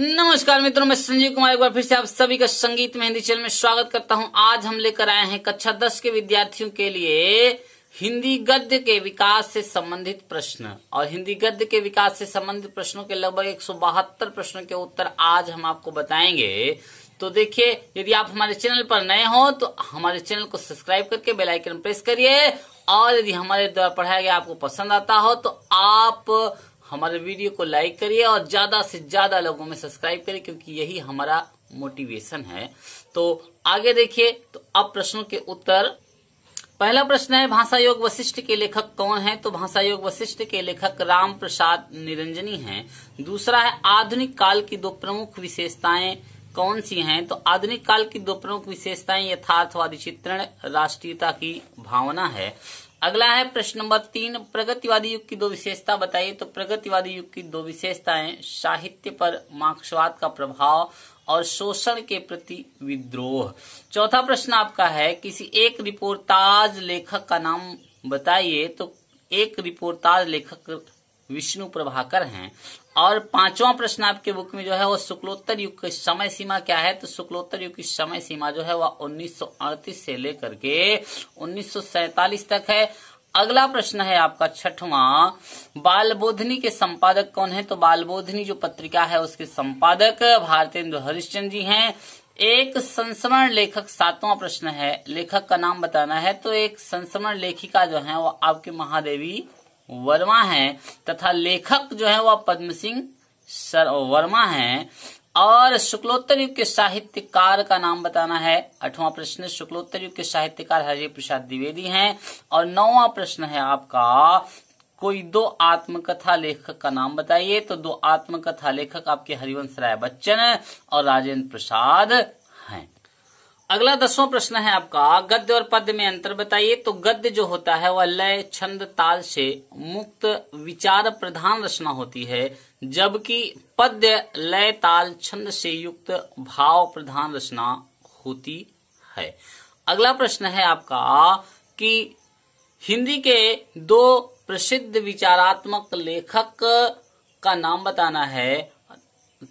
नमस्कार मित्रों मैं संजीव कुमार एक बार फिर से आप सभी का संगीत मेहंदी चैनल में स्वागत करता हूं आज हम लेकर आए हैं कक्षा दस के विद्यार्थियों के लिए हिंदी गद्य के विकास से संबंधित प्रश्न और हिंदी गद्य के विकास से संबंधित प्रश्नों के लगभग एक प्रश्नों के उत्तर आज हम आपको बताएंगे तो देखिए यदि आप हमारे चैनल पर नए हो तो हमारे चैनल को सब्सक्राइब करके बेल आइकन प्रेस करिए और यदि हमारे द्वारा पढ़ाया गया आपको पसंद आता हो तो आप हमारे वीडियो को लाइक करिए और ज्यादा से ज्यादा लोगों में सब्सक्राइब करिए क्योंकि यही हमारा मोटिवेशन है तो आगे देखिए तो अब प्रश्नों के उत्तर पहला प्रश्न है भाषा योग वशिष्ठ के लेखक कौन है तो भाषा योग वशिष्ठ के लेखक राम प्रसाद निरंजनी है दूसरा है आधुनिक काल की दो प्रमुख विशेषताएं कौन सी हैं तो आधुनिक काल की दो प्रमुख विशेषताएं यथार्थवादी चित्रण राष्ट्रीयता की भावना है अगला है प्रश्न नंबर तीन प्रगतिवादी युग की दो विशेषता बताइए तो प्रगतिवादी युग की दो विशेषताएं साहित्य पर मार्क्सवाद का प्रभाव और शोषण के प्रति विद्रोह चौथा प्रश्न आपका है किसी एक रिपोर्टाज लेखक का नाम बताइए तो एक रिपोर्टाज लेखक विष्णु प्रभाकर हैं और पांचवा प्रश्न आपके बुक में जो है वो शुक्लोत्तर युग की समय सीमा क्या है तो शुक्लोत्तर युग की समय सीमा जो है वह 1938 से लेकर के उन्नीस तक है अगला प्रश्न है आपका छठवां बालबोधनी के संपादक कौन है तो बालबोधनी जो पत्रिका है उसके संपादक भारतेंद्र हरिश्चंद्र जी हैं एक संस्मरण लेखक सातवां प्रश्न है लेखक का नाम बताना है तो एक संस्मरण लेखिका जो है वो आपकी महादेवी वर्मा है तथा लेखक जो है वह पद्म सिंह वर्मा है और शुक्लोत्तर युग के साहित्यकार का नाम बताना है अठवा प्रश्न शुक्लोत्तर युग के साहित्यकार हरि प्रसाद द्विवेदी हैं और नौवा प्रश्न है आपका कोई दो आत्मकथा लेखक का नाम बताइए तो दो आत्मकथा लेखक आपके हरिवंश राय बच्चन और राजेंद्र प्रसाद अगला दसवां प्रश्न है आपका गद्य और पद्य में अंतर बताइए तो गद्य जो होता है वह लय छंद ताल से मुक्त विचार प्रधान रचना होती है जबकि पद्य लय ताल छंद से युक्त भाव प्रधान रचना होती है अगला प्रश्न है आपका कि हिंदी के दो प्रसिद्ध विचारात्मक लेखक का नाम बताना है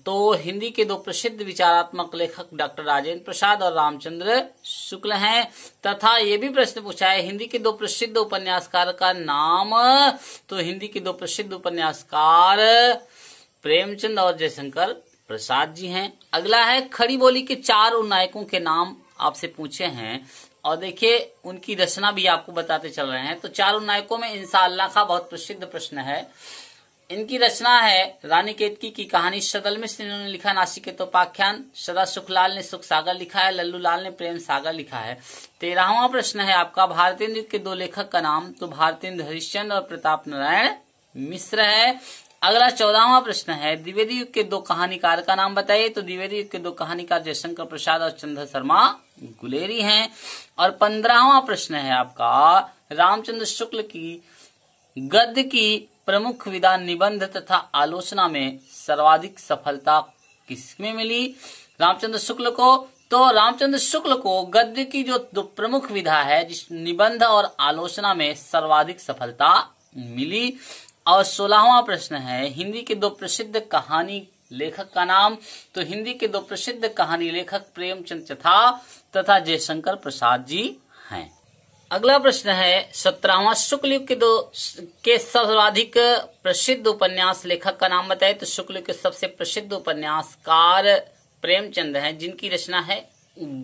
तो हिंदी के दो प्रसिद्ध विचारात्मक लेखक डॉक्टर राजेंद्र प्रसाद और रामचंद्र शुक्ल हैं तथा ये भी प्रश्न पूछा है हिंदी के दो प्रसिद्ध उपन्यासकार का नाम तो हिंदी के दो प्रसिद्ध उपन्यासकार प्रेमचंद और जयशंकर प्रसाद जी हैं अगला है खड़ी बोली के चार नायकों के नाम आपसे पूछे हैं और देखिये उनकी रचना भी आपको बताते चल रहे हैं तो चार नायकों में अल्लाह का बहुत प्रसिद्ध प्रश्न है इनकी रचना है रानी केतकी की कहानी सदल मिश्र इन्होंने लिखा नासिक तोपाख्यान सदा सुखलाल ने सुख सागर लिखा है लल्लू लाल ने प्रेम सागर लिखा है तेरहवा प्रश्न है आपका भारतेंद्र के दो लेखक का नाम तो भारतेंद्र हरिश्चंद और प्रताप नारायण मिश्र है अगला चौदहवा प्रश्न है द्विवेदी युग के दो कहानीकार का नाम बताइए तो द्विवेदी युग के दो कहानीकार जयशंकर प्रसाद और चंद्र शर्मा गुलेरी हैं और पंद्रहवा प्रश्न है आपका रामचंद्र शुक्ल की गद्य की प्रमुख विधान निबंध तथा आलोचना में सर्वाधिक सफलता किसमें मिली रामचंद्र शुक्ल को तो रामचंद्र शुक्ल को गद्य की जो दो प्रमुख विधा है जिस निबंध और आलोचना में सर्वाधिक सफलता मिली और सोलहवा प्रश्न है हिंदी के दो प्रसिद्ध कहानी लेखक का नाम तो हिंदी के दो प्रसिद्ध कहानी लेखक प्रेमचंद चथा तथा जयशंकर प्रसाद जी हैं अगला प्रश्न है सत्रहवा शुक्ल युग के दो के सर्वाधिक प्रसिद्ध उपन्यास लेखक का नाम बताए तो शुक्ल के सबसे प्रसिद्ध उपन्यासकार प्रेमचंद है जिनकी रचना है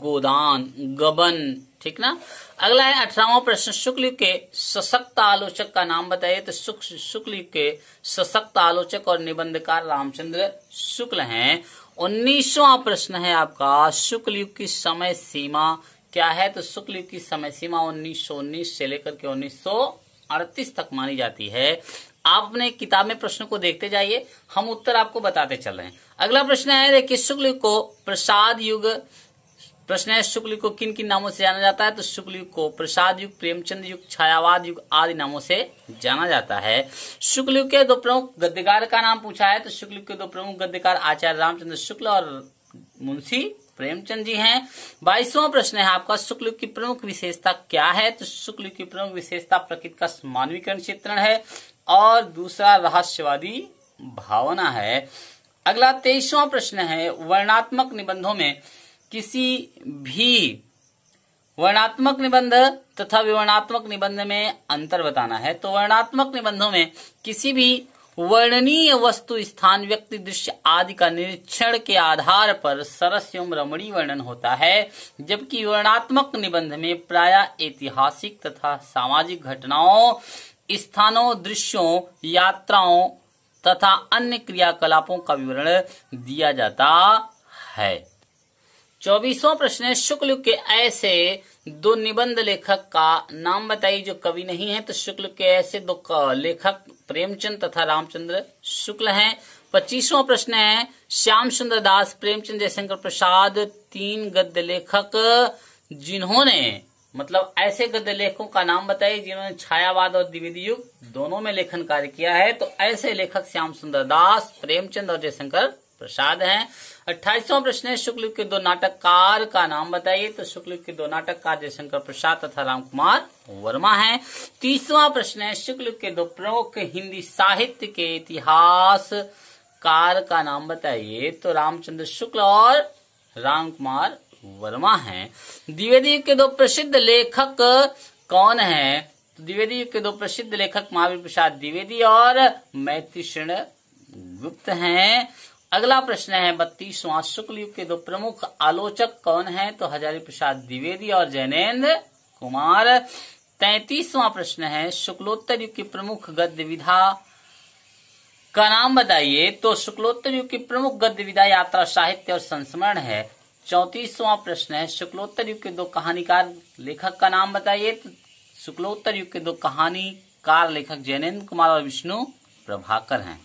गोदान गबन ठीक ना अगला है अठारहवा प्रश्न शुक्ल के सशक्त आलोचक का नाम बताइए तो शुक्ल के सशक्त आलोचक और निबंधकार रामचंद्र शुक्ल हैं उन्नीसवा प्रश्न है आपका शुक्ल युग की समय सीमा क्या है तो शुक्ल की समय सीमा उन्नीस सौ उन्नीस से लेकर के उन्नीस सौ अड़तीस तक मानी जाती है आप अपने किताब में प्रश्न को देखते जाइए हम उत्तर आपको बताते चल रहे हैं अगला प्रश्न है कि शुक्ल को प्रसाद युग प्रश्न है शुक्ल को किन किन नामों से जाना जाता है तो शुक्ल युग को प्रसाद युग प्रेमचंद युग छायावाद युग आदि नामों से जाना जाता है शुक्ल के दो प्रमुख गद्यकार का नाम पूछा है तो शुक्ल युग के दो प्रमुख गद्यकार आचार्य रामचंद्र शुक्ल और मुंशी प्रेमचंद जी हैं बाईसवा प्रश्न है आपका शुक्ल की प्रमुख विशेषता क्या है तो शुक्ल की प्रमुख विशेषता प्रकृति का मानवीकरण चित्रण है और दूसरा रहस्यवादी भावना है अगला तेईसवा प्रश्न है वर्णात्मक निबंधों में किसी भी वर्णात्मक निबंध तथा विवरणात्मक निबंध में अंतर बताना है तो वर्णात्मक निबंधों में किसी भी वर्णनीय वस्तु स्थान व्यक्ति दृश्य आदि का निरीक्षण के आधार पर सरस एवं रमणी वर्णन होता है जबकि वर्णात्मक निबंध में प्राय ऐतिहासिक तथा सामाजिक घटनाओं स्थानों दृश्यों यात्राओं तथा अन्य क्रियाकलापों का विवरण दिया जाता है चौबीसवा प्रश्न है शुक्ल के ऐसे दो निबंध लेखक का नाम बताइए जो कवि नहीं है तो शुक्ल के ऐसे दो लेखक प्रेमचंद तथा रामचंद्र शुक्ल हैं पच्चीसवा प्रश्न है श्याम सुंदर दास प्रेमचंद जयशंकर प्रसाद तीन गद्य लेखक जिन्होंने मतलब ऐसे गद्य लेखकों का नाम बताइए जिन्होंने छायावाद और द्विविध युग दोनों में लेखन कार्य किया है तो ऐसे लेखक श्याम सुंदर दास प्रेमचंद और जयशंकर प्रसाद हैं अट्ठाईसवा प्रश्न है शुक्ल के दो नाटककार का नाम बताइए तो शुक्ल के दो नाटककार जयशंकर प्रसाद तथा रामकुमार वर्मा हैं तीसवा प्रश्न है शुक्ल के दो प्रमुख हिंदी साहित्य के इतिहास कार का नाम बताइए तो रामचंद्र शुक्ल और रामकुमार वर्मा है द्विवेदी के दो प्रसिद्ध लेखक कौन है तो द्विवेदी के दो प्रसिद्ध लेखक महावीर प्रसाद द्विवेदी और मैत्री गुप्त हैं अगला प्रश्न है बत्तीसवां शुक्ल युग के दो प्रमुख आलोचक कौन हैं तो हजारी प्रसाद द्विवेदी और जैनेन्द्र कुमार तैतीसवां प्रश्न है शुक्लोत्तर युग की प्रमुख गद्य विधा का नाम बताइए तो शुक्लोत्तर युग की प्रमुख गद्य विधा यात्रा साहित्य और संस्मरण है चौतीसवां प्रश्न है शुक्लोत्तर युग के दो कहानीकार लेखक का नाम बताइए तो शुक्लोत्तर युग के दो कहानीकार लेखक जैनेन्द्र कुमार और विष्णु प्रभाकर हैं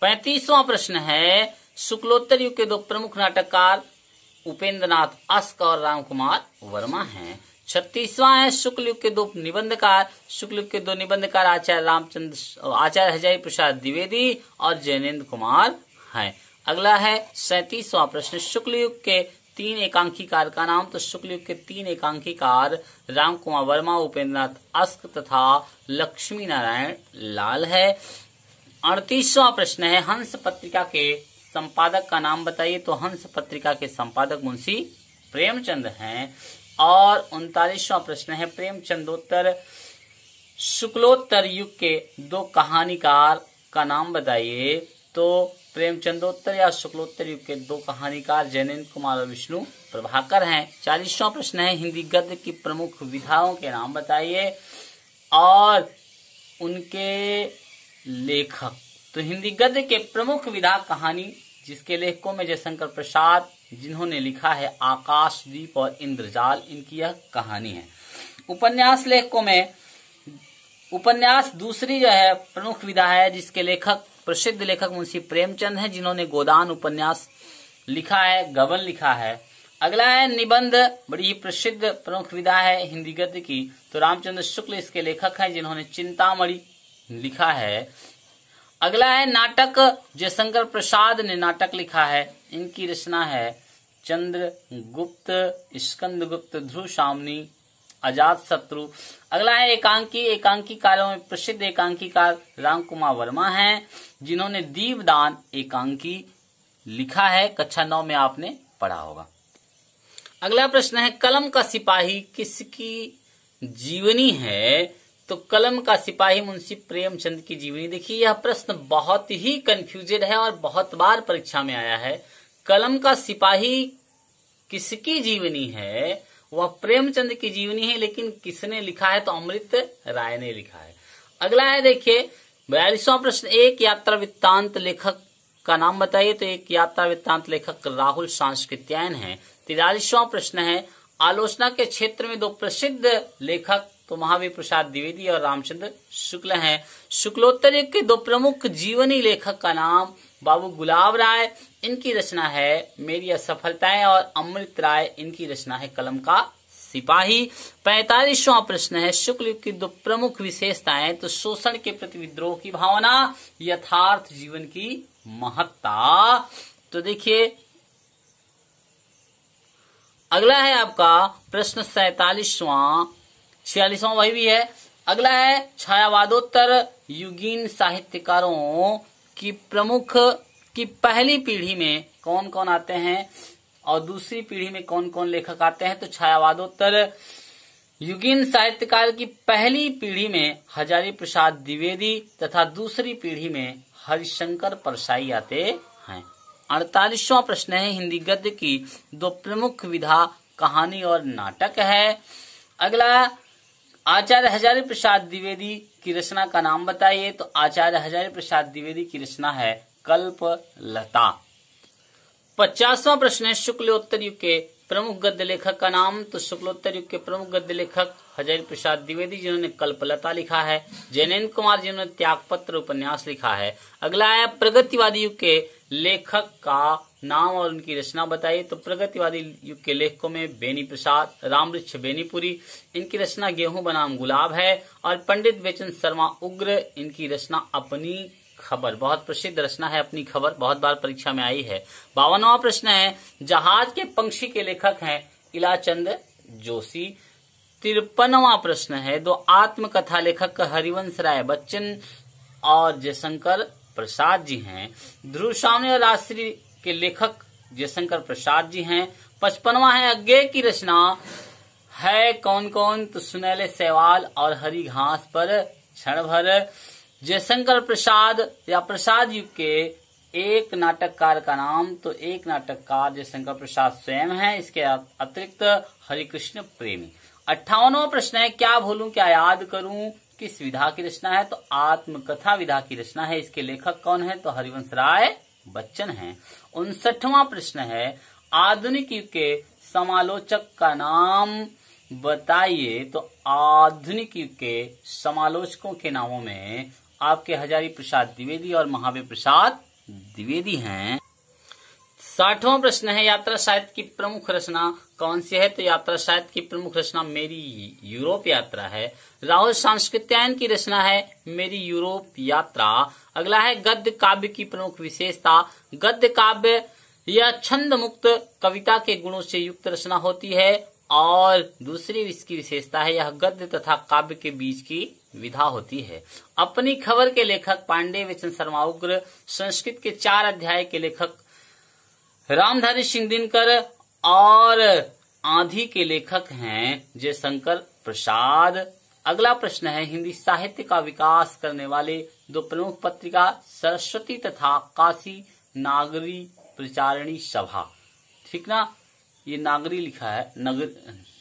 पैतीसवां प्रश्न है शुक्लोत्तर युग के दो प्रमुख नाटककार उपेंद्र नाथ अस्क और राम कुमार वर्मा हैं छत्तीसवां है शुक्ल युग के दो निबंधकार शुक्ल युग के दो निबंधकार आचार्य रामचंद्र आचार्य हजय प्रसाद द्विवेदी और जैनेन्द्र कुमार है अगला है सैतीसवा प्रश्न शुक्ल युग के तीन एकांकीकार का नाम तो शुक्ल युग के तीन एकांकीकार राम कुमार वर्मा उपेंद्रनाथ अस्क तथा लक्ष्मी नारायण लाल है अड़तीसवा प्रश्न है हंस पत्रिका के संपादक का नाम बताइए तो हंस पत्रिका के संपादक मुंशी प्रेमचंद हैं और उनतालीसवा प्रश्न है प्रेमचंदोत्तर शुक्लोत्तर युग के दो कहानीकार का नाम बताइए तो प्रेमचंदोत्तर या शुक्लोत्तर युग के दो कहानीकार जैनेन्द्र कुमार और विष्णु प्रभाकर हैं चालीसवा प्रश्न है हिंदी गद्य की प्रमुख विधाओं के नाम बताइए और उनके लेखक तो हिंदी गद्य के प्रमुख विधा कहानी जिसके लेखकों में जयशंकर प्रसाद जिन्होंने लिखा है आकाशदीप और इंद्रजाल इनकी यह कहानी है उपन्यास लेखकों में उपन्यास दूसरी जो है प्रमुख विधा है जिसके लेखक प्रसिद्ध लेखक मुंशी प्रेमचंद हैं जिन्होंने गोदान उपन्यास लिखा है गबन लिखा है अगला है निबंध बड़ी ही प्रसिद्ध प्रमुख विधा है हिंदी गद्य की तो रामचंद्र शुक्ल इसके लेखक हैं जिन्होंने चिंतामणि लिखा है अगला है नाटक जयशंकर प्रसाद ने नाटक लिखा है इनकी रचना है चंद्र गुप्त स्कंद गुप्त ध्रुव सामनी अजात शत्रु अगला है एकांकी एकांकीकारों में प्रसिद्ध एकांकीकार राम कुमार वर्मा हैं जिन्होंने दीपदान एकांकी लिखा है कक्षा नौ में आपने पढ़ा होगा अगला प्रश्न है कलम का सिपाही किसकी जीवनी है तो कलम का सिपाही मुंशी प्रेमचंद की जीवनी देखिए यह प्रश्न बहुत ही कंफ्यूजेड है और बहुत बार परीक्षा में आया है कलम का सिपाही किसकी जीवनी है वह प्रेमचंद की जीवनी है लेकिन किसने लिखा है तो अमृत राय ने लिखा है अगला है देखिए बयालीसवा प्रश्न एक यात्रा वृत्तांत लेखक का नाम बताइए तो एक यात्रा वित्तांत लेखक राहुल सांस्कृत्यायन है तिरालीसवा प्रश्न है आलोचना के क्षेत्र में दो प्रसिद्ध लेखक तो महावीर प्रसाद द्विवेदी और रामचंद्र शुक्ल हैं शुक्लोत्तर के दो प्रमुख जीवनी लेखक का नाम बाबू गुलाब राय इनकी रचना है मेरी असफलताएं और अमृत राय इनकी रचना है कलम का सिपाही पैतालीसवा प्रश्न है शुक्ल की दो प्रमुख विशेषताएं तो शोषण के प्रति विद्रोह की भावना यथार्थ जीवन की महत्ता तो देखिए अगला है आपका प्रश्न सैतालीसवां छियालीसवा वही भी है अगला है छायावादोत्तर युगीन साहित्यकारों की प्रमुख की पहली पीढ़ी में कौन कौन आते हैं और दूसरी पीढ़ी में कौन कौन लेखक आते हैं तो छायावादोत्तर युगीन साहित्यकार की पहली पीढ़ी में हजारी प्रसाद द्विवेदी तथा दूसरी पीढ़ी में हरिशंकर परसाई आते हैं अड़तालीसवा प्रश्न है हिंदी गद्य की दो प्रमुख विधा कहानी और नाटक है अगला आचार्य हजारी प्रसाद द्विवेदी की रचना का नाम बताइए तो आचार्य हजारी प्रसाद द्विवेदी की रचना है कल्प लता पचासवा प्रश्न है शुक्ल उत्तर युग के प्रमुख गद्य लेखक का नाम तो शुक्लोत्तर युग के प्रमुख गद्य लेखक हजर प्रसाद द्विवेदी जिन्होंने कल्पलता लिखा है जैनेन्द्र कुमार जिन्होंने त्यागपत्र उपन्यास लिखा है अगला है प्रगतिवादी युग के लेखक का नाम और उनकी रचना बताइए तो प्रगतिवादी युग के लेखकों में बेनी प्रसाद रामवृक्ष बेनीपुरी इनकी रचना गेहूं बनाम गुलाब है और पंडित बेचन शर्मा उग्र इनकी रचना अपनी खबर बहुत प्रसिद्ध रचना है अपनी खबर बहुत बार परीक्षा में आई है बावनवा प्रश्न है जहाज के पंक्षी के लेखक हैं इलाचंद जोशी तिरपनवा प्रश्न है दो आत्मकथा लेखक हरिवंश राय बच्चन और जयशंकर प्रसाद जी हैं ध्रुव सामने राश्री के लेखक जयशंकर प्रसाद जी हैं पचपनवा है अज्ञे की रचना है कौन कौन तो सुनैले सहवाल और हरी घास पर क्षण भर जयशंकर प्रसाद या प्रसाद युग के एक नाटककार का नाम तो एक नाटककार जयशंकर प्रसाद स्वयं है इसके अतिरिक्त हरिकृष्ण प्रेमी अट्ठावनवा प्रश्न है क्या भूलू क्या याद करूं किस विधा की रचना है तो आत्मकथा विधा की रचना है इसके लेखक कौन है तो हरिवंश राय बच्चन है उनसठवा प्रश्न है आधुनिक युग के समालोचक का नाम बताइए तो आधुनिक युग के समालोचकों के नामों में आपके हजारी प्रसाद द्विवेदी और महावीर प्रसाद द्विवेदी हैं साठवा प्रश्न है यात्रा साहित्य की प्रमुख रचना कौन सी है तो यात्रा साहित्य की प्रमुख रचना मेरी यूरोप यात्रा है राहुल सांस्कृत्यायन की रचना है मेरी यूरोप यात्रा अगला है गद्य काव्य की प्रमुख विशेषता गद्य काव्य यह छंद मुक्त कविता के गुणों से युक्त रचना होती है और दूसरी इसकी विशेषता है यह गद्य तथा काव्य के बीच की विधा होती है अपनी खबर के लेखक पांडे विचन शर्मा उग्र संस्कृत के चार अध्याय के लेखक रामधारी सिंह दिनकर और आधी के लेखक हैं जयशंकर प्रसाद अगला प्रश्न है हिंदी साहित्य का विकास करने वाले दो प्रमुख पत्रिका सरस्वती तथा काशी नागरी प्रचारणी सभा ठीक ना ये नागरी लिखा है नगर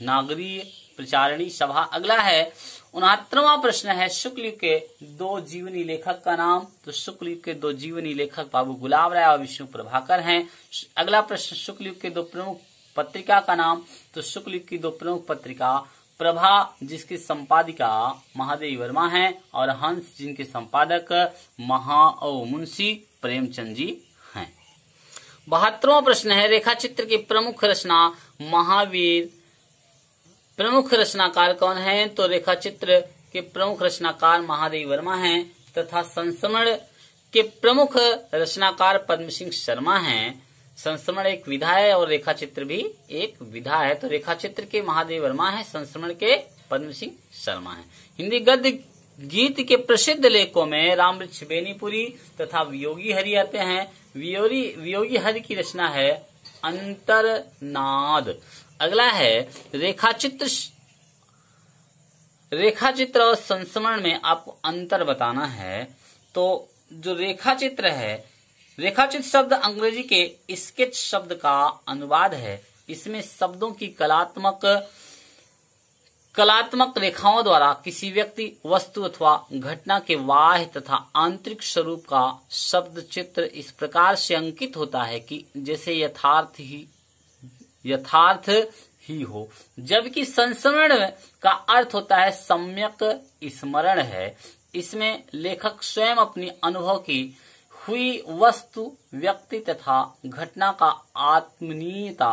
नागरीय प्रचारणी सभा अगला है उनहत्तरवा प्रश्न है शुक्ल के दो जीवनी लेखक का नाम तो शुक्ल के दो जीवनी लेखक बाबू गुलाब राय और विष्णु प्रभाकर हैं अगला प्रश्न शुक्ल के दो प्रमुख पत्रिका का नाम तो शुक्ल की दो प्रमुख पत्रिका प्रभा जिसकी संपादिका महादेव वर्मा है और हंस जिनके संपादक महा मुंशी प्रेमचंद जी हैं बहत्तरवा प्रश्न है रेखाचित्र की प्रमुख रचना महावीर प्रमुख रचनाकार कौन है तो रेखा चित्र के प्रमुख रचनाकार महादेव वर्मा है तथा संस्मरण के प्रमुख रचनाकार पद्म सिंह शर्मा है संस्मरण एक विधा है और रेखा चित्र भी एक विधा है तो रेखा चित्र के महादेव वर्मा है संस्मरण के पद्म सिंह शर्मा है हिंदी गद्य गीत के प्रसिद्ध लेखों में रामवृक्ष बेनीपुरी तथा वियोगी हरि आते हैं वियोगी हरि की रचना है अंतरनाद अगला है रेखाचित्र रेखाचित्र और संस्मरण में आपको अंतर बताना है तो जो रेखाचित्र है रेखाचित्र शब्द अंग्रेजी के स्केच शब्द का अनुवाद है इसमें शब्दों की कलात्मक कलात्मक रेखाओं द्वारा किसी व्यक्ति वस्तु अथवा घटना के वाह तथा आंतरिक स्वरूप का शब्द चित्र इस प्रकार से अंकित होता है कि जैसे यथार्थ ही यथार्थ ही हो जबकि संस्मरण का अर्थ होता है सम्यक स्मरण है इसमें लेखक स्वयं अपनी अनुभव की हुई वस्तु व्यक्ति तथा घटना का आत्मनीयता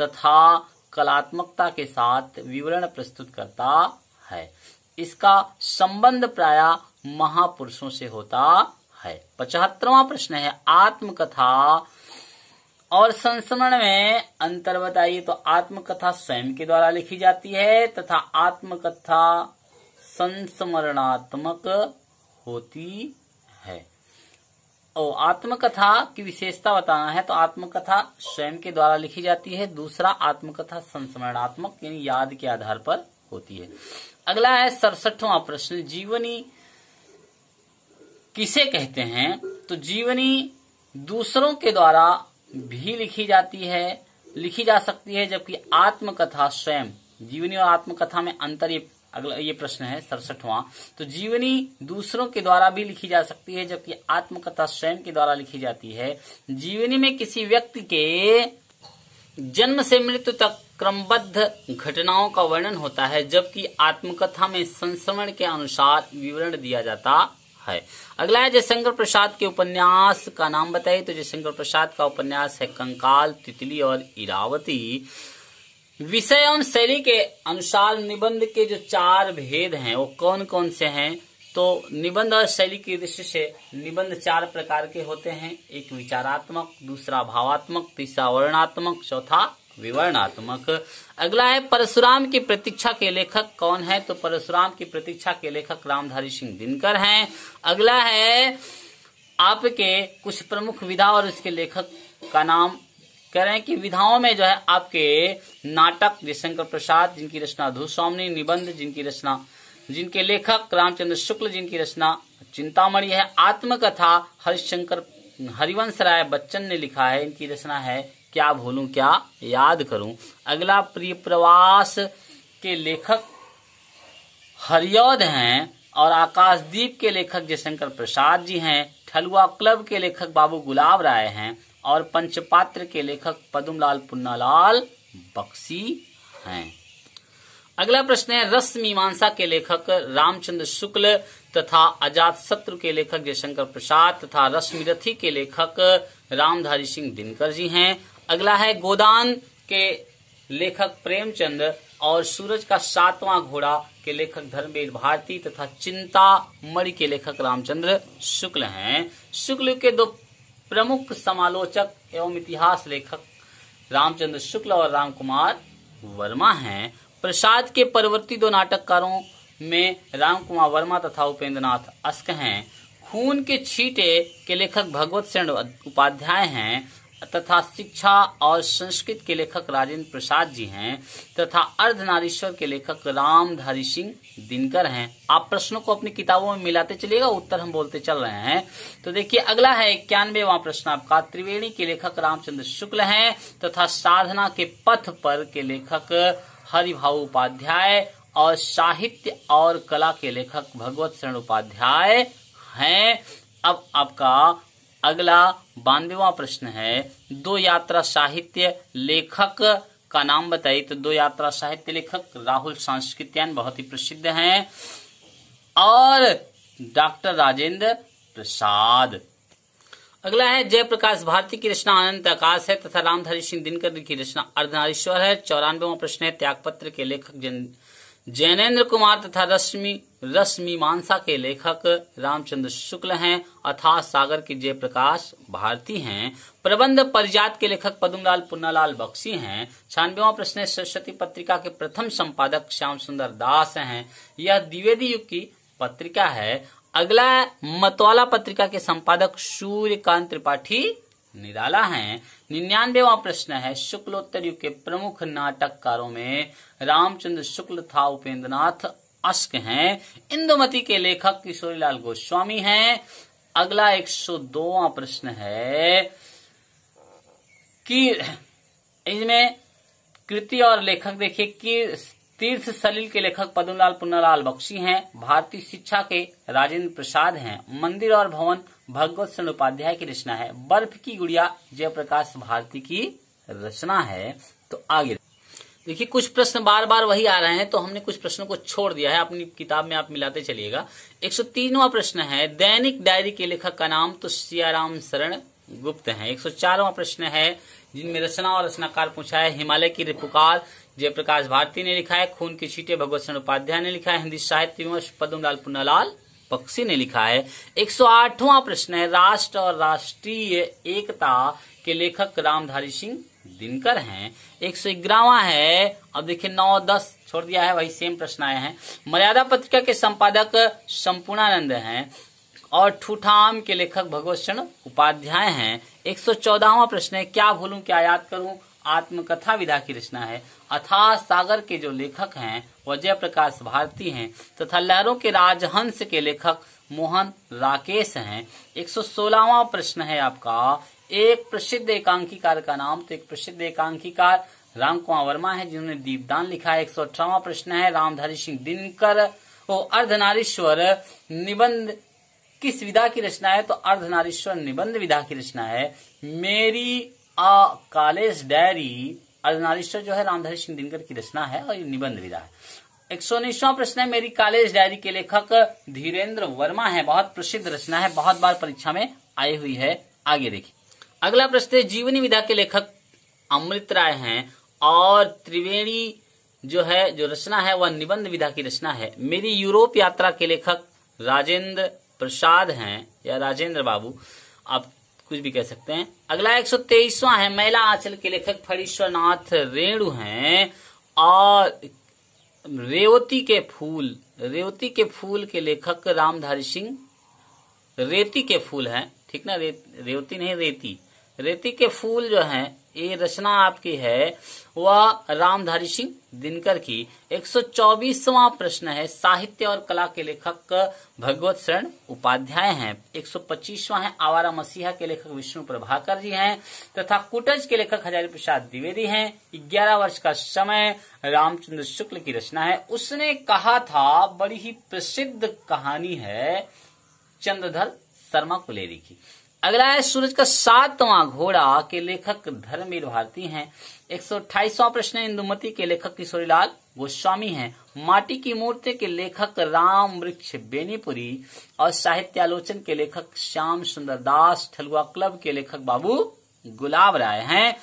तथा कलात्मकता के साथ विवरण प्रस्तुत करता है इसका संबंध प्राय महापुरुषों से होता है पचहत्तरवा प्रश्न है आत्मकथा और संस्मरण में अंतर बताइए तो आत्मकथा स्वयं के द्वारा लिखी जाती है तथा आत्मकथा संस्मरणात्मक होती है और आत्मकथा की विशेषता बताना है तो आत्मकथा स्वयं के द्वारा लिखी जाती है दूसरा आत्मकथा संस्मरणात्मक यानी याद के आधार पर होती है अगला है सड़सठवा प्रश्न जीवनी किसे कहते हैं तो जीवनी दूसरों के द्वारा भी लिखी जाती है लिखी जा सकती है जबकि आत्मकथा स्वयं जीवनी और आत्मकथा में अंतर ये अगला ये प्रश्न है सड़सठवा तो जीवनी दूसरों के द्वारा भी लिखी जा सकती है जबकि आत्मकथा स्वयं के द्वारा लिखी जाती है जीवनी में किसी व्यक्ति के जन्म से मृत्यु तक क्रमबद्ध घटनाओं का वर्णन होता है जबकि आत्मकथा में संस्मरण के अनुसार विवरण दिया जाता है अगला है जयशंकर प्रसाद के उपन्यास का नाम बताइए तो जयशंकर प्रसाद का उपन्यास है कंकाल तितली और इरावती विषय एवं शैली के अनुसार निबंध के जो चार भेद हैं वो कौन कौन से हैं तो निबंध और शैली की दृष्टि से निबंध चार प्रकार के होते हैं एक विचारात्मक दूसरा भावात्मक तीसरा वर्णात्मक चौथा विवरणात्मक अगला है परशुराम की प्रतीक्षा के लेखक कौन है तो परशुराम की प्रतीक्षा के लेखक रामधारी सिंह दिनकर हैं अगला है आपके कुछ प्रमुख विधा और उसके लेखक का नाम कह रहे हैं कि विधाओं में जो है आपके नाटक जयशंकर प्रसाद जिनकी रचना धूस्वामी निबंध जिनकी रचना जिनके लेखक रामचंद्र शुक्ल जिनकी रचना चिंतामणि है आत्मकथा हरिशंकर हरिवंश राय बच्चन ने लिखा है इनकी रचना है क्या भूलू क्या याद करूं अगला प्रिय प्रवास के लेखक हरियोद हैं और आकाशदीप के लेखक जयशंकर प्रसाद जी हैं ठलुआ क्लब के लेखक बाबू गुलाब राय हैं और पंचपात्र के लेखक पदुमलाल पुन्नालाल बक्सी हैं अगला प्रश्न है रस मीमांसा के लेखक रामचंद्र शुक्ल तथा अजात शत्रु के लेखक जयशंकर प्रसाद तथा रश्मिरथी के लेखक रामधारी सिंह दिनकर जी हैं अगला है गोदान के लेखक प्रेमचंद और सूरज का सातवां घोड़ा के लेखक धर्मवीर भारती तथा चिंता मणि के लेखक रामचंद्र शुक्ल हैं शुक्ल के दो प्रमुख समालोचक एवं इतिहास लेखक रामचंद्र शुक्ल और रामकुमार वर्मा हैं प्रसाद के परवर्ती दो नाटककारों में रामकुमार वर्मा तथा उपेंद्र नाथ अस्क हैं खून के छीटे के लेखक भगवत सेन उपाध्याय हैं तथा शिक्षा और संस्कृत के लेखक राजेंद्र प्रसाद जी हैं तथा अर्धनारीश्वर के लेखक रामधारी सिंह दिनकर हैं आप प्रश्नों को अपनी किताबों में मिलाते चलिएगा उत्तर हम बोलते चल रहे हैं तो देखिए अगला है इक्यानवे वहां प्रश्न आपका त्रिवेणी के लेखक रामचंद्र शुक्ल हैं तथा साधना के पथ पर के लेखक हरिभा उपाध्याय और साहित्य और कला के लेखक भगवत शरण उपाध्याय हैं अब आपका अगला बानवेवा प्रश्न है दो यात्रा साहित्य लेखक का नाम बताइए तो दो यात्रा साहित्य लेखक राहुल सांस्कृत्यान बहुत ही प्रसिद्ध हैं और डॉक्टर राजेंद्र प्रसाद अगला है जयप्रकाश भारती की रचना अनंत आकाश है तथा रामधारी सिंह दिनकर की रचना अर्धनारीश्वर है चौरानवेवा प्रश्न है त्यागपत्र के लेखक जैनेन्द्र कुमार तथा रश्मि रश्मि मानसा के लेखक रामचंद्र शुक्ल हैं अथा सागर के जयप्रकाश भारती हैं प्रबंध परिजात के लेखक पदमलाल पुन्नालाल बक्सी हैं छानवेवा प्रश्न सरस्वती पत्रिका के प्रथम संपादक श्याम सुंदर दास हैं यह द्विवेदी युग की पत्रिका है अगला मतवाला पत्रिका के संपादक सूर्यकांत त्रिपाठी निराला है निन्यानवेवा प्रश्न है शुक्लोत्तर युग के प्रमुख नाटककारों में रामचंद्र शुक्ल था उपेंद्रनाथ अस्क हैं इंदुमती के लेखक किशोरीलाल गोस्वामी हैं अगला 102वां प्रश्न है कि इसमें कृति और लेखक देखिए कि तीर्थ सलील के लेखक पद्मलाल पुन्नालाल बख्शी हैं भारतीय शिक्षा के राजेंद्र प्रसाद हैं मंदिर और भवन भगवत सिंह उपाध्याय की रचना है बर्फ की गुड़िया जयप्रकाश भारती की रचना है तो आगे देखिए कुछ प्रश्न बार बार वही आ रहे हैं तो हमने कुछ प्रश्नों को छोड़ दिया है अपनी किताब में आप मिलाते चलिएगा एक सौ तीनवा प्रश्न है दैनिक डायरी के लेखक का नाम तो सियाराम शरण गुप्त है एक सौ चारवा प्रश्न है जिनमें रचना और रचनाकार पूछा है हिमालय की रिपुकार जयप्रकाश भारती ने लिखा है खून की छीटे भगवत शरण उपाध्याय ने लिखा है हिंदी साहित्य विमर्श पद्मलाल पुनालाल पक्षी ने लिखा है 108वां प्रश्न है राष्ट्र और राष्ट्रीय एकता के लेखक रामधारी सिंह दिनकर हैं एक सौ ग्यारहवा है अब देखिए नौ दस छोड़ दिया है वही सेम प्रश्न आए हैं मर्यादा पत्रिका के संपादक संपूर्णानंद हैं और ठूठाम के लेखक भगवत उपाध्याय हैं एक सौ चौदहवा प्रश्न है क्या भूलूं क्या याद करूं आत्मकथा विधा की रचना है अथा सागर के जो लेखक हैं वह जयप्रकाश भारती हैं तथा लहरों के राजहंस के लेखक मोहन राकेश हैं एक सौ सोलहवा प्रश्न है आपका एक प्रसिद्ध एकांकीकार का नाम तो एक प्रसिद्ध एकांकीकार राम कुमार वर्मा है जिन्होंने दीपदान लिखा है एक सौ अठारवा प्रश्न है रामधारी सिंह दिनकर वो अर्धनारीश्वर निबंध किस विधा की रचना है तो अर्धनारीश्वर निबंध विधा की रचना है मेरी आ कालेज डायरी अर्धनारीश्वर जो है रामधारी सिंह दिनकर की रचना है और ये निबंध विधा है एक सौ उन्नीसवा प्रश्न है मेरी कालेज डायरी के लेखक धीरेन्द्र वर्मा है बहुत प्रसिद्ध रचना है बहुत बार परीक्षा में आई हुई है आगे देखिए अगला प्रश्न है जीवनी विधा के लेखक अमृत राय है और त्रिवेणी जो है जो रचना है वह निबंध विधा की रचना है मेरी यूरोप यात्रा के लेखक राजेंद्र प्रसाद हैं या राजेंद्र बाबू आप कुछ भी कह सकते हैं अगला एक सौ तेईसवा है महिला आंचल के लेखक फणीश्वरनाथ रेणु हैं और रेवती के फूल रेवती के फूल के लेखक रामधारी सिंह रेती के फूल हैं ठीक ना रे, रेवती नहीं रेती रेती के फूल जो हैं ये रचना आपकी है वह रामधारी सिंह दिनकर की 124वां प्रश्न है साहित्य और कला के लेखक भगवत शरण उपाध्याय हैं 125वां है आवारा मसीहा के लेखक विष्णु प्रभाकर जी हैं तथा कुटज के लेखक हजारी प्रसाद द्विवेदी हैं 11 वर्ष का समय रामचंद्र शुक्ल की रचना है उसने कहा था बड़ी ही प्रसिद्ध कहानी है चंद्रधर शर्मा कुलेरी की अगला है सूरज का सातवां घोड़ा के लेखक धर्मवीर भारती हैं एक सौ प्रश्न इंदुमती के लेखक किशोरीलाल गोस्वामी हैं माटी की मूर्ति के लेखक राम वृक्ष बेनीपुरी और साहित्यालोचन के लेखक श्याम सुंदर दास ठलुआ क्लब के लेखक बाबू गुलाब राय हैं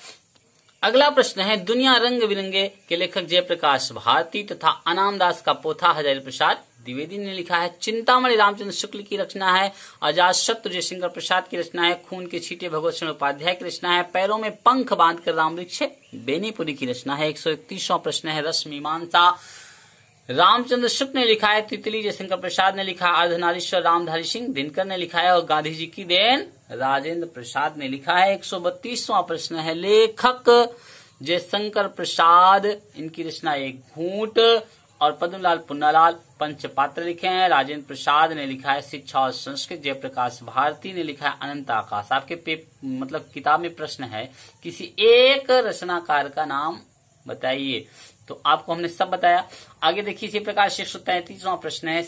अगला प्रश्न है दुनिया रंग बिरंगे के लेखक जयप्रकाश भारती तथा अनाम का पोथा हजारी प्रसाद द्विवेदी ने लिखा है चिंतामणि रामचंद्र शुक्ल की रचना है अजात शत्रु जयशंकर प्रसाद की रचना है खून के छीटे भगवत सिंह उपाध्याय की रचना है पैरों में पंख बांधकर वृक्ष बेनीपुरी की रचना है एक प्रश्न है रस मानसा रामचंद्र शुक्ल ने लिखा है तितली जयशंकर प्रसाद ने लिखा अर्धनारीश्वर रामधारी सिंह दिनकर ने लिखा है और गांधी जी की देन राजेंद्र प्रसाद ने लिखा है एक प्रश्न है लेखक जयशंकर प्रसाद इनकी रचना एक घूट और पद्मलाल पुन्नालाल पंचपात्र लिखे हैं राजेंद्र प्रसाद ने लिखा है शिक्षा और संस्कृत जयप्रकाश भारती ने लिखा है अनंत आकाश आपके पे मतलब किताब में प्रश्न है किसी एक रचनाकार का नाम बताइए तो आपको हमने सब बताया आगे देखिए इसी प्रकार एक सौ तैतीसवा प्रश्न है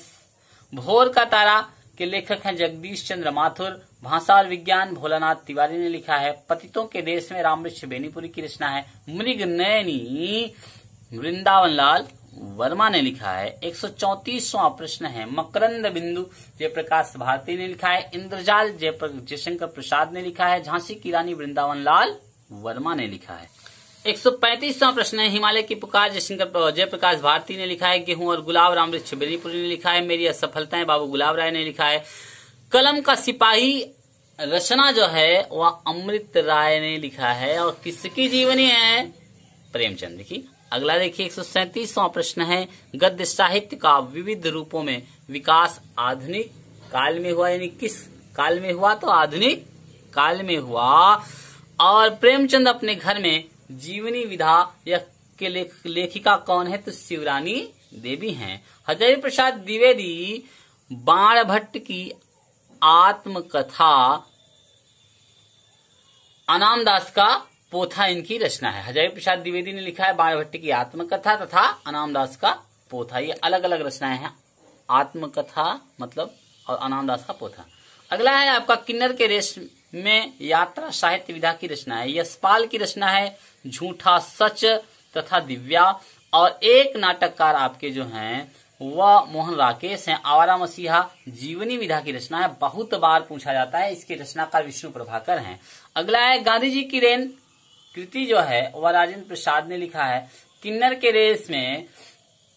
भोर का तारा के लेखक हैं जगदीश चंद्र माथुर भाषा और विज्ञान भोलानाथ तिवारी ने लिखा है पतितों के देश में रामवृक्ष बेनीपुरी की रचना है मृग नैनी वृंदावन लाल वर्मा ने लिखा है एक सौ प्रश्न है मकरंद बिंदु जयप्रकाश भारती ने लिखा है इंद्रजाल जयशंकर प्रसाद ने लिखा है झांसी की रानी वृंदावन लाल वर्मा ने लिखा है एक सौ प्रश्न है हिमालय की पुकार जयशंकर जयप्रकाश भारती ने लिखा है गेहूं और गुलाब राम बेनीपुरी ने लिखा है मेरी असफलता बाबू गुलाब राय ने लिखा है कलम का सिपाही रचना जो है वह अमृत राय ने लिखा है और किसकी जीवनी है प्रेमचंद की अगला देखिए एक प्रश्न है गद्य साहित्य का विविध रूपों में विकास आधुनिक काल में हुआ यानी किस काल में हुआ तो आधुनिक काल में हुआ और प्रेमचंद अपने घर में जीवनी विधा या के लेख, लेखिका कौन है तो शिवरानी देवी हैं हजारी प्रसाद द्विवेदी बाण भट्ट की आत्मकथा अनामदास का पोथा इनकी रचना है हजारी प्रसाद द्विवेदी ने लिखा है भट्टी की आत्मकथा तथा अनामदास का पोथा ये अलग अलग रचनाएं हैं आत्मकथा मतलब और अनामदास का पोथा अगला है आपका किन्नर के रेश में यात्रा साहित्य विधा की रचना है यशपाल की रचना है झूठा सच तथा दिव्या और एक नाटककार आपके जो हैं वह मोहन राकेश हैं आवारा मसीहा जीवनी विधा की रचना है बहुत बार पूछा जाता है इसकी रचनाकार विष्णु प्रभाकर हैं अगला है गांधी जी की रेन कृति जो है वह राजेंद्र प्रसाद ने लिखा है किन्नर के रेस में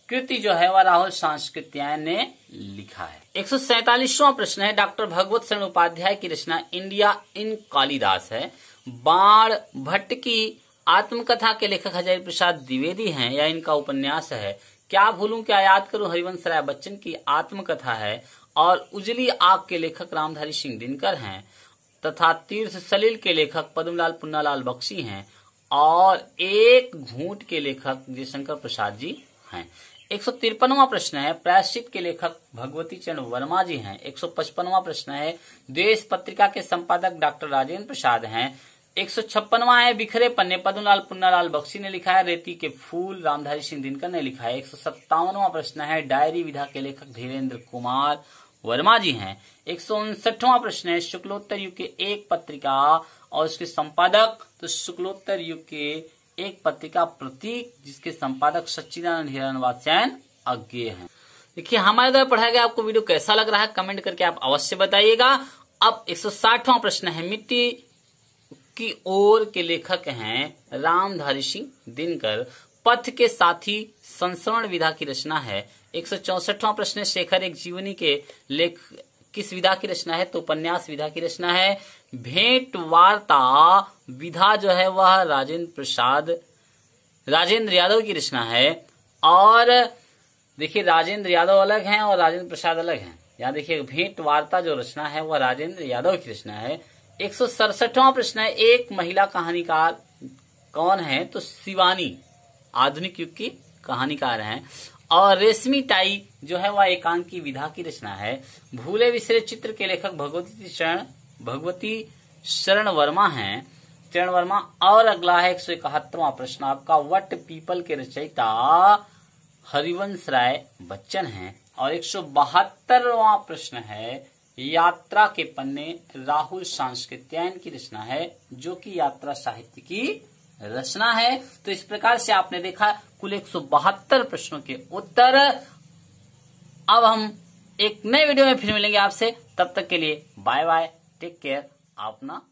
कृति जो है वह राहुल सांस्कृत्याय ने लिखा है एक प्रश्न है डॉक्टर भगवत शरण उपाध्याय की रचना इंडिया इन कालिदास है बाण भट्ट की आत्मकथा के लेखक हजारी प्रसाद द्विवेदी हैं या इनका उपन्यास है क्या भूलूं क्या याद करूं हरिवंश राय बच्चन की आत्मकथा है और उजली आग के लेखक रामधारी सिंह दिनकर हैं तथा तीर्थ सलील के लेखक पद्मलाल पुन्नालाल बख्शी हैं और एक घूट के लेखक जयशंकर प्रसाद जी हैं एक सौ तिरपनवा प्रश्न है प्रायश्चित के लेखक भगवती चरण वर्मा जी हैं एक सौ पचपनवा प्रश्न है देश पत्रिका के संपादक डॉक्टर राजेंद्र प्रसाद हैं एक सौ छप्पनवा है बिखरे पन्ने पद्मलाल पुन्नालाल बख्शी ने लिखा है रेती के फूल रामधारी सिंह दिनकर ने लिखा है एक सौ सत्तावनवा प्रश्न है डायरी विधा के लेखक धीरेन्द्र कुमार वर्मा जी हैं एक प्रश्न है शुक्लोत्तर युग के एक पत्रिका और उसके संपादक तो शुक्लोत्तर युग के एक पत्रिका प्रतीक जिसके संपादक सच्चिदानंद हिरणवा सैन अज्ञे है देखिए हमारे द्वारा पढ़ाया गया आपको वीडियो कैसा लग रहा है कमेंट करके आप अवश्य बताइएगा अब एक प्रश्न है मिट्टी की ओर के लेखक हैं रामधारी सिंह दिनकर पथ के साथी संस्मरण विधा की रचना है एक सौ प्रश्न शेखर एक जीवनी के लेख किस विधा की रचना है तो उपन्यास विधा की रचना है भेंट वार्ता विधा जो है वह राजेंद्र प्रसाद राजेंद्र यादव की रचना है और देखिए राजेंद्र यादव अलग हैं और राजेंद्र प्रसाद अलग हैं यहाँ देखिए भेंट वार्ता जो रचना है वह राजेंद्र यादव की रचना है एक प्रश्न है एक महिला कहानीकार कौन है तो शिवानी आधुनिक युग की कहानीकार हैं और रेशमी टाई जो है वह एकांक की विधा की रचना है भूले विसरे चित्र के लेखक भगवती शरण भगवती शरण वर्मा हैं चरण वर्मा और अगला है एक सौ इकहत्तरवा प्रश्न आपका वट पीपल के रचयिता हरिवंश राय बच्चन हैं और एक सौ बहत्तरवा प्रश्न है यात्रा के पन्ने राहुल सांस्कृत्यायन की रचना है जो कि यात्रा साहित्य की रचना है तो इस प्रकार से आपने देखा कुल एक प्रश्नों के उत्तर अब हम एक नए वीडियो में फिर मिलेंगे आपसे तब तक के लिए बाय बाय टेक केयर अपना